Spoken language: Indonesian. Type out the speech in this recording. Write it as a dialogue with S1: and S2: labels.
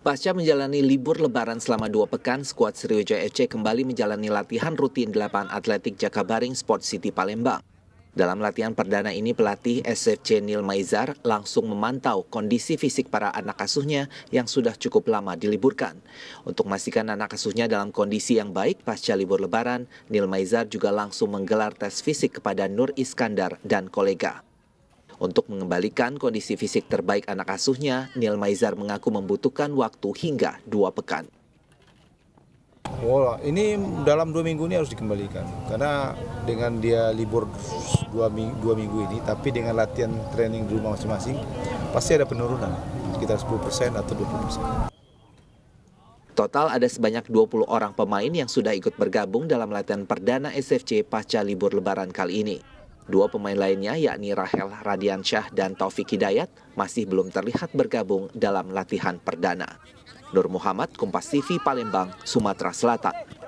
S1: Pasca menjalani libur lebaran selama dua pekan, skuad Sriwijaya FC kembali menjalani latihan rutin Lapangan atletik Jakabaring Sport City Palembang. Dalam latihan perdana ini pelatih SFC Nil Maizar langsung memantau kondisi fisik para anak asuhnya yang sudah cukup lama diliburkan. Untuk memastikan anak asuhnya dalam kondisi yang baik pasca libur lebaran, Nil Maizar juga langsung menggelar tes fisik kepada Nur Iskandar dan kolega. Untuk mengembalikan kondisi fisik terbaik anak asuhnya, Neil Maizar mengaku membutuhkan waktu hingga dua pekan.
S2: Wah, ini dalam dua minggu ini harus dikembalikan karena dengan dia libur dua minggu, dua minggu ini, tapi
S1: dengan latihan training di rumah masing-masing pasti ada penurunan sekitar 10% atau 20%. Total ada sebanyak 20 orang pemain yang sudah ikut bergabung dalam latihan perdana SFC pasca libur lebaran kali ini. Dua pemain lainnya yakni Rahel Radiansyah dan Taufik Hidayat masih belum terlihat bergabung dalam latihan perdana. Nur Muhammad, Kompas TV, Palembang, Sumatera Selatan.